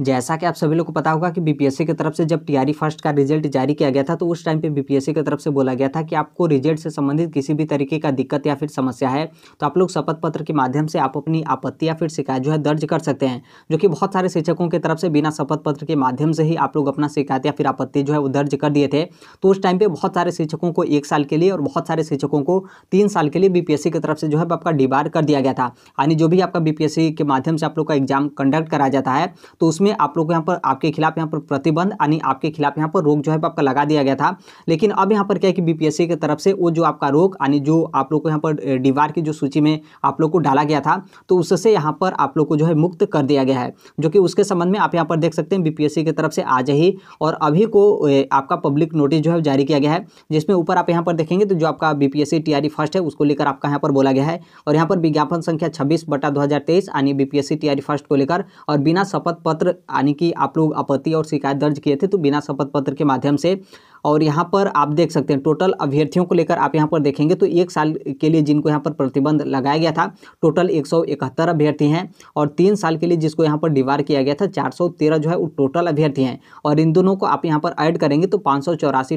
जैसा कि आप सभी लोग को पता होगा कि बीपीएससी की तरफ से जब टीआरई फर्स्ट e का रिजल्ट जारी किया गया था तो उस टाइम पे बीपीएससी की तरफ से बोला गया था कि आपको रिजल्ट से संबंधित किसी भी तरीके का दिक्कत या फिर समस्या है तो आप लोग शपथ पत्र के माध्यम से आप अपनी आपत्ति या फिर शिकायत जो है दर्ज कर सकते हैं जो कि बहुत सारे शिक्षकों की तरफ से बिना शपथ पत्र के माध्यम से ही आप लोग अपना शिकायत या फिर आपत्ति जो है वो दर्ज कर दिए थे तो उस टाइम पर बहुत सारे शिक्षकों को एक साल के लिए और बहुत सारे शिक्षकों को तीन साल के लिए बीपीएससी की तरफ से जो है आपका डिबार कर दिया गया था यानी जो भी आपका बीपीएससी के माध्यम से आप लोग का एग्जाम कंडक्ट करा जाता है तो उसमें उसमें आप लोग यहाँ पर आपके खिलाफ यहाँ पर प्रतिबंध यानी आपके खिलाफ यहाँ पर रोक जो है आपका लगा दिया गया था लेकिन अब यहाँ पर क्या है कि बीपीएससी की तरफ से वो जो आपका रोक यानी जो आप लोग को यहाँ पर डीवार की जो सूची में आप लोग को डाला गया था तो उससे यहाँ पर आप लोग को जो है मुक्त कर दिया गया है जो कि उसके संबंध में आप यहाँ पर देख सकते हैं बीपीएससी की तरफ से आज ही और अभी को आपका पब्लिक नोटिस जो है जारी किया गया है जिसमें ऊपर आप यहाँ पर देखेंगे तो जो आपका बीपीएससी टीआरई फर्स्ट है उसको लेकर आपका यहाँ पर बोला गया है और यहाँ पर विज्ञापन संख्या छब्बीस बटा दो यानी बीपीएससी टीआरई फर्स्ट को लेकर और बिना शपथ पत्र यानी कि आप लोग आपत्ति और शिकायत दर्ज किए थे तो बिना शपथ पत्र के माध्यम से और यहाँ पर आप देख सकते हैं टोटल अभ्यर्थियों को लेकर आप यहाँ पर देखेंगे तो एक साल के लिए जिनको यहाँ पर प्रतिबंध लगाया गया था टोटल एक अभ्यर्थी हैं और तीन साल के लिए जिसको यहाँ पर डिवार किया गया था चार जो है वो टोटल अभ्यर्थी हैं और इन दोनों को आप यहाँ पर ऐड करेंगे तो पाँच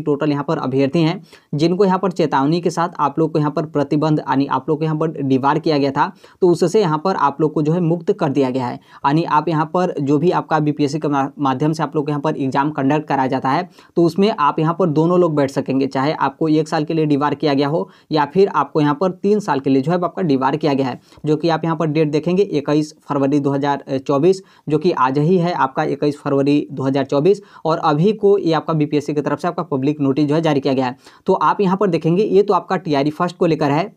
टोटल यहाँ पर अभ्यर्थी हैं जिनको यहाँ पर चेतावनी के साथ आप लोग को यहाँ पर प्रतिबंध यानी आप लोग को यहाँ पर डिवार किया गया था तो उससे यहाँ पर आप लोग को जो है मुक्त कर दिया गया है यानी आप यहाँ पर जो भी आपका बीपीएससी के माध्यम से आप लोग यहाँ पर एग्जाम कंडक्ट कराया जाता है तो उसमें आप यहाँ पर दोनों लोग बैठ सकेंगे चाहे आपको एक साल के लिए डिवार किया गया हो या फिर आपको यहाँ पर तीन साल के लिए जो है आपका डिवार किया गया है जो कि आप यहाँ पर डेट देखेंगे इक्कीस फरवरी दो जो कि आज ही है आपका इक्कीस फरवरी दो और अभी को ये आपका बीपीएससी की तरफ से आपका पब्लिक नोटिस जो है जारी किया गया है तो आप यहाँ पर देखेंगे ये तो आपका टी फर्स्ट को लेकर है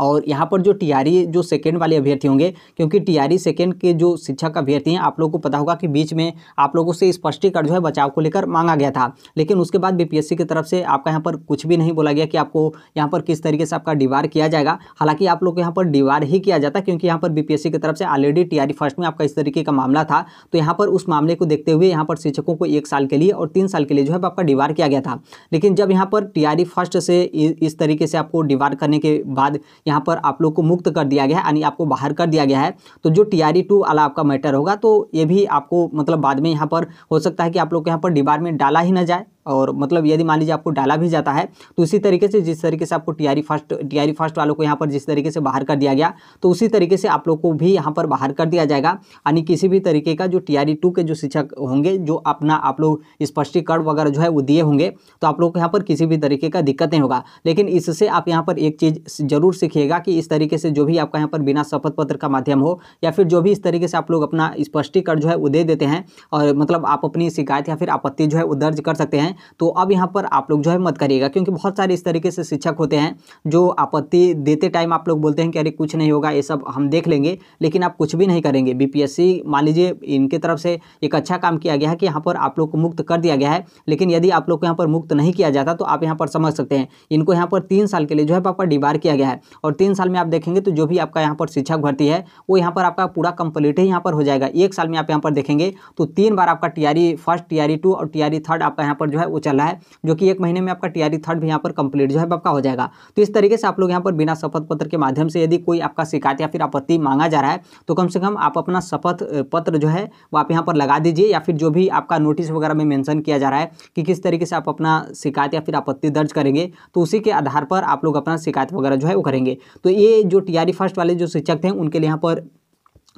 और यहाँ पर जो टीआरई e जो सेकेंड वाले अभ्यर्थी होंगे क्योंकि टीआरई सेकेंड e के जो शिक्षक अभ्यर्थी हैं आप लोगों को पता होगा कि बीच में आप लोगों से स्पष्टीकरण जो है बचाव को लेकर मांगा गया था लेकिन उसके बाद बीपीएससी की तरफ से आपका यहाँ पर कुछ भी नहीं बोला गया कि आपको यहाँ पर किस तरीके से आपका डिवार किया जाएगा हालांकि आप लोग को यहाँ पर डिवार ही किया जाता क्योंकि यहाँ पर बी की तरफ से ऑलरेडी टी फर्स्ट में आपका इस तरीके का मामला था तो यहाँ पर उस मामले को देखते हुए यहाँ पर शिक्षकों को एक साल के लिए और तीन साल के लिए जो है आपका डिवार किया गया था लेकिन जब यहाँ पर टी फर्स्ट e से इस तरीके से आपको डिवार करने के बाद यहाँ पर आप लोग को मुक्त कर दिया गया है यानी आपको बाहर कर दिया गया है तो जो टी आर e वाला आपका मैटर होगा तो ये भी आपको मतलब बाद में यहाँ पर हो सकता है कि आप लोग को यहाँ पर डिबार में डाला ही ना जाए और मतलब यदि मान लीजिए आपको डाला भी जाता है तो उसी तरीके से जिस तरीके से आपको टीआरई फर्स्ट टीआरई फर्स्ट वालों को यहाँ पर जिस तरीके से बाहर कर दिया गया तो उसी तरीके से आप लोग को भी यहाँ पर बाहर कर दिया जाएगा यानी किसी भी तरीके का जो टीआरई टू के जो शिक्षक होंगे जो अपना आप लोग स्पष्टीकरण वगैरह जो है वो दिए होंगे तो आप लोग को यहाँ पर किसी भी तरीके का दिक्कत नहीं होगा लेकिन इससे आप यहाँ पर एक चीज़ जरूर सीखिएगा कि इस तरीके से जो भी आपका यहाँ पर बिना शपथ पत्र का माध्यम हो या फिर जो भी इस तरीके से आप लोग अपना स्पष्टीकरण जो है वो दे देते हैं और मतलब आप अपनी शिकायत या फिर आपत्ति जो है वो दर्ज कर सकते हैं हैं तो अब यहाँ पर आप लोग जो है मत करिएगा क्योंकि बहुत सारे इस तरीके से शिक्षक होते हैं जो आपत्ति देते टाइम आप लोग बोलते हैं कि अरे कुछ नहीं होगा ये सब हम देख लेंगे लेकिन आप कुछ भी नहीं करेंगे बीपीएससी मान लीजिए इनके तरफ से एक अच्छा काम किया गया है कि यहाँ पर आप लोग को मुक्त कर दिया गया है लेकिन यदि आप लोग को यहाँ पर मुक्त नहीं किया जाता तो आप यहाँ पर समझ सकते हैं इनको यहाँ पर तीन साल के लिए जो है पापा डिबार किया गया है और तीन साल में आप देखेंगे तो जो भी आपका यहाँ पर शिक्षक भर्ती है वो यहाँ पर आपका पूरा कंप्लीट ही यहाँ पर हो जाएगा एक साल में आप यहाँ पर देखेंगे तो तीन बार आपका टीआरी फर्स्ट टीआरी टू और टीआरी थर्ड आपका यहाँ पर जो है वो चला है जो कि एक महीने में आपका टीआरई थर्ड भी यहाँ पर कंप्लीट जो है आपका हो जाएगा तो इस तरीके से आप लोग यहाँ पर बिना शपथ पत्र के माध्यम से यदि कोई आपका शिकायत या फिर आपत्ति मांगा जा रहा है तो कम से कम आप अपना शपथ पत्र जो है वो आप यहाँ पर लगा दीजिए या फिर जो भी आपका नोटिस वगैरह में मैंशन किया जा रहा है कि किस तरीके से आप अपना शिकायत या फिर आपत्ति दर्ज करेंगे तो उसी के आधार पर आप लोग अपना शिकायत वगैरह जो है वो करेंगे तो ये जो टीआरई फर्स्ट वाले जो शिक्षक थे उनके लिए यहाँ पर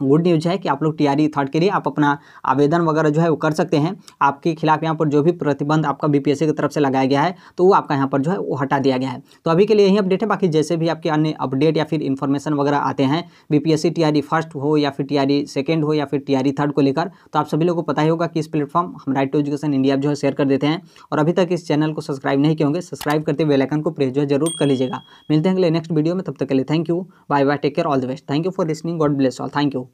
गुड न्यूज है कि आप लोग टीआरई थर्ड e के लिए आप अपना आवेदन वगैरह जो है वो कर सकते हैं आपके खिलाफ यहाँ पर जो भी प्रतिबंध आपका बीपीएससी की तरफ से लगाया गया है तो वो आपका यहाँ पर जो है वो हटा दिया गया है तो अभी के लिए यही अपडेट है बाकी जैसे भी आपके अन्य अपडेट या फिर इन्फॉर्मेशन वगैरह आते हैं बीपीएससी टीआरई फर्स्ट हो या फिर टीआरई सेकेंड e हो या फिर टीआरई थर्ड e को लेकर तो आप सभी लोगों को पता ही होगा कि इस प्लेटफॉर्म हम राइट टू एजुकेशन इंडिया जो है शेयर कर देते हैं और अभी तक इस चैनल को सब्सक्राइब नहीं किए होंगे सब्सक्राइब करते हुए बेलाइकन को प्रेस जो है जरूर कर लीजिएगा मिलते हैं अगले नेक्स्ट वीडियो में तब तक के लिए thank you bye bye take care all the best thank you for listening God bless all thank you